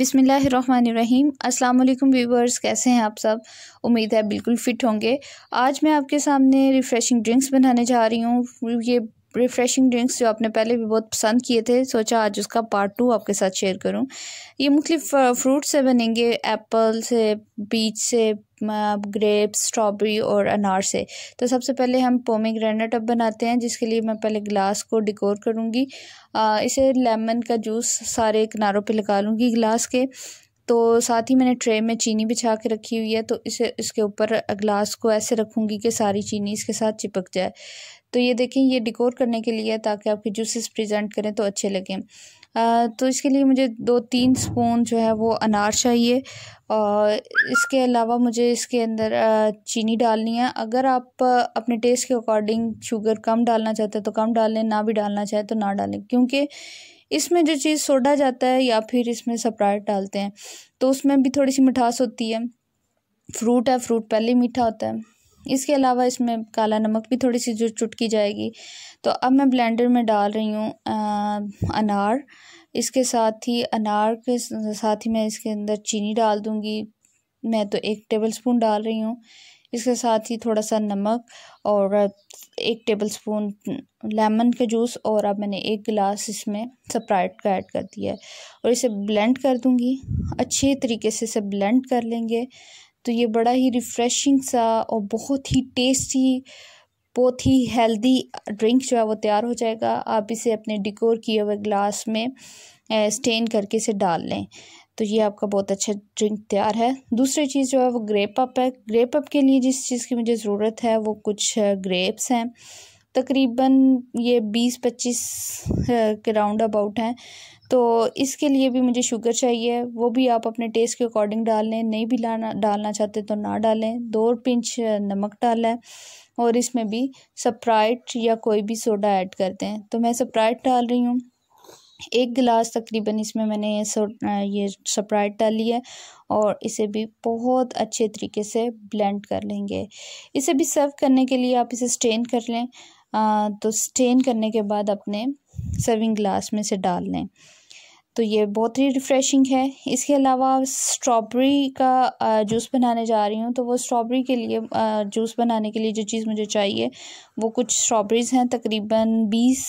بسم اللہ الرحمن الرحیم السلام علیکم ویورز کیسے ہیں آپ سب امید ہے بالکل فٹ ہوں گے آج میں آپ کے سامنے ریفریشنگ ڈرنکس بنانے جا رہی ہوں یہ ریفریشنگ ڈرنکس جو آپ نے پہلے بھی بہت پسند کیے تھے سوچا آج اس کا پارٹ ٹو آپ کے ساتھ شیئر کروں یہ مختلف فروٹ سے بنیں گے ایپل سے بیچ سے گریپس اسٹرابری اور انار سے تو سب سے پہلے ہم پومی گرینٹ اب بناتے ہیں جس کے لیے میں پہلے گلاس کو ڈیکور کروں گی اسے لیمن کا جوس سارے کناروں پہ لگا لوں گی گلاس کے تو ساتھ ہی میں نے ٹرے میں چینی بچھا کے رکھی ہوئی ہے تو اسے اس کے اوپر گلاس کو ایسے رکھوں گی کہ ساری چینی اس کے ساتھ چپک جائے تو یہ دیکھیں یہ ڈیکور کرنے کے لیے تاکہ آپ کے جوسز پریزنٹ کریں تو اچھے لگیں تو اس کے لیے مجھے دو تین سپون جو ہے وہ انار چاہیے اور اس کے علاوہ مجھے اس کے اندر چینی ڈالنی ہے اگر آپ اپنے ٹیسٹ کے اکارڈنگ شوگر کم ڈالنا چاہتے ہیں تو کم ڈالیں نہ بھی ڈالنا چاہیں تو نہ ڈالیں کیونکہ اس میں جو چیز سوڈا جاتا ہے یا پھر اس میں سپرائٹ ڈالتے ہیں تو اس میں بھی تھوڑی سی مٹھاس ہوتی ہے فروٹ ہے فروٹ پہلے میٹھا ہوتا ہے اس کے علاوہ اس میں کالا نمک بھی تھوڑی سی جو چٹکی جائے گی تو اب میں بلینڈر میں ڈال رہی ہوں انار اس کے ساتھ ہی انار کے ساتھ ہی میں اس کے اندر چینی ڈال دوں گی میں تو ایک ٹیبل سپون ڈال رہی ہوں اس کے ساتھ ہی تھوڑا سا نمک اور ایک ٹیبل سپون لیمن کا جوس اور اب میں نے ایک گلاس اس میں سپرائٹ کا ایڈ کر دیا ہے اور اسے بلینڈ کر دوں گی اچھی طریقے سے اسے بلینڈ کر لیں گے تو یہ بڑا ہی ریفریشنگ سا اور بہت ہی ٹیسٹی بہت ہی ہیلدی ڈرنک جو ہے وہ تیار ہو جائے گا آپ اسے اپنے ڈیکور کیے ہوئے گلاس میں اسٹین کر کے اسے ڈال لیں تو یہ آپ کا بہت اچھا ڈرنک تیار ہے دوسری چیز جو ہے وہ گریپ اپ ہے گریپ اپ کے لیے جس چیز کی مجھے ضرورت ہے وہ کچھ گریپس ہیں تقریباً یہ بیس پچیس کے راؤنڈ اباؤٹ ہیں تو اس کے لیے بھی مجھے شوگر چاہیے وہ بھی آپ اپنے ٹیسٹ کے اکارڈنگ ڈال لیں نہیں بھی لانا ڈالنا چاہتے تو نہ ڈالیں دو پنچ نمک ڈالا ہے اور اس میں بھی سپرائٹ یا کوئی بھی سوڈا ایڈ کر دیں تو میں سپرائٹ ڈال رہی ہوں ایک گلاس تقریباً اس میں میں نے یہ سپرائٹ ڈالی ہے اور اسے بھی بہت اچھے طریقے سے بلینڈ کر لیں گے اسے بھی سرو کرنے کے لیے آپ اسے سٹین کر لیں تو اسٹین کرنے کے بعد اپنے سرونگ گلاس میں سے ڈال لیں تو یہ بہت ہی ریفریشنگ ہے اس کے علاوہ اسٹرابری کا جوس بنانے جا رہی ہوں تو وہ اسٹرابری کے لیے جوس بنانے کے لیے جو چیز مجھے چاہیے وہ کچھ اسٹرابریز ہیں تقریباً بیس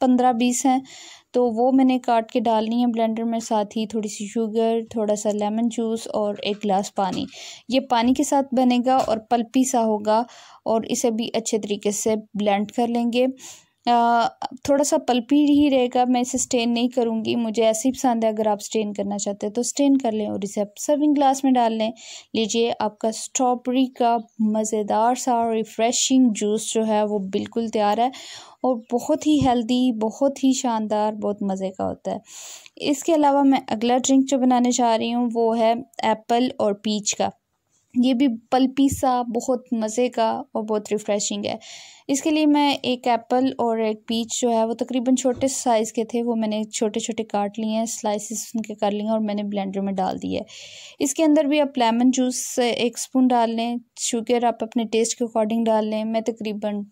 پندرہ بیس ہیں تو وہ میں نے کاٹ کے ڈالنی ہے بلینڈر میں ساتھ ہی تھوڑی سی شوگر تھوڑا سا لیمن جوس اور ایک گلاس پانی یہ پانی کے ساتھ بنے گا اور پلپی سا ہوگا اور اسے بھی اچھے طریقے سے بلینڈ کر لیں گے تھوڑا سا پلپی ہی رہے گا میں اسے سٹین نہیں کروں گی مجھے ایسی پسند ہے اگر آپ سٹین کرنا چاہتے ہیں تو سٹین کر لیں اور اسے آپ سرونگ گلاس میں ڈال لیں لیجئے آپ کا اسٹرابری کا مزیدار سا اور ریفریشنگ جوس جو ہے وہ بالکل تیار ہے اور بہت ہی ہیلدی بہت ہی شاندار بہت مزے کا ہوتا ہے اس کے علاوہ میں اگلا ڈرنک جو بنانے چاہ رہی ہوں وہ ہے ایپل اور پیچ کا یہ بھی پلپی سا بہت مزے کا اور بہت ریفریشنگ ہے اس کے لیے میں ایک ایپل اور ایک پیچ جو ہے وہ تقریباً چھوٹے سائز کے تھے وہ میں نے چھوٹے چھوٹے کاٹ لیے ہیں سلائسز ان کے کر لیے ہیں اور میں نے بلینڈر میں ڈال دی ہے اس کے اندر بھی آپ لیمن جوس ایک سپون ڈال لیں شوگر آپ اپنے ٹیسٹ کے اکارڈنگ ڈال لیں میں تقریباً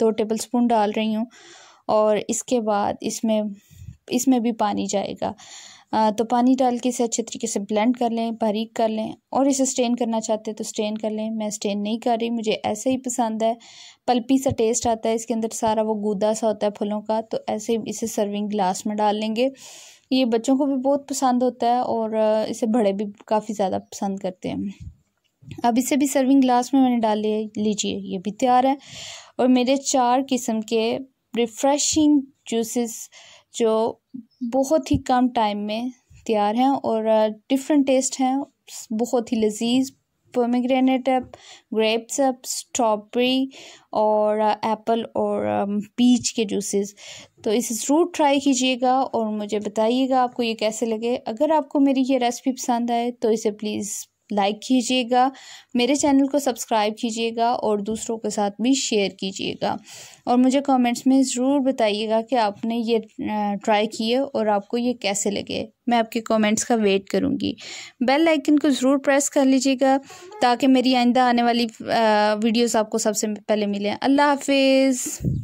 دو ٹیبل سپون ڈال رہی ہوں اور اس کے بعد اس میں اس میں بھی پانی جائے گا تو پانی ڈال کے اسے اچھے طریقے سے بلینڈ کر لیں باریک کر لیں اور اسے سٹین کرنا چاہتے ہیں تو سٹین کر لیں میں سٹین نہیں کر رہی مجھے ایسے ہی پسند ہے پلپی سا ٹیسٹ آتا ہے اس کے اندر سارا وہ گودا سا ہوتا ہے پھلوں کا تو ایسے ہی اسے سرونگ گلاس میں ڈال لیں گے یہ بچوں کو بھی بہت پسند ہوتا ہے اور اسے بڑے بھی کافی زیادہ پسند کرتے ہیں اب اسے بھی سرونگ گلاس میں میں نے ڈال لیجیے یہ بھی تیار ہے اور میرے چار قسم کے ریفریشنگ جوسز جو بہت ہی کم ٹائم میں تیار ہیں اور ڈفرینٹ ٹیسٹ ہیں بہت ہی لذیذ پیمی اپ ایپ اپ اسٹاپری اور ایپل اور پیچ کے جوسیز تو اسے ضرور ٹرائی کیجیے گا اور مجھے بتائیے گا آپ کو یہ کیسے لگے اگر آپ کو میری یہ ریسیپی پسند آئے تو اسے پلیز لائک کیجیے گا میرے چینل کو سبسکرائب کیجیے گا اور دوسروں کے ساتھ بھی شیئر کیجیے گا اور مجھے کامنٹس میں ضرور بتائیے گا کہ آپ نے یہ ٹرائی کیے اور آپ کو یہ کیسے لگے میں آپ کے کامنٹس کا ویٹ کروں گی بیل آئکن کو ضرور پریس کر لیجیے گا تاکہ میری آئندہ آنے والی ویڈیوز آپ کو سب سے پہلے ملیں اللہ حافظ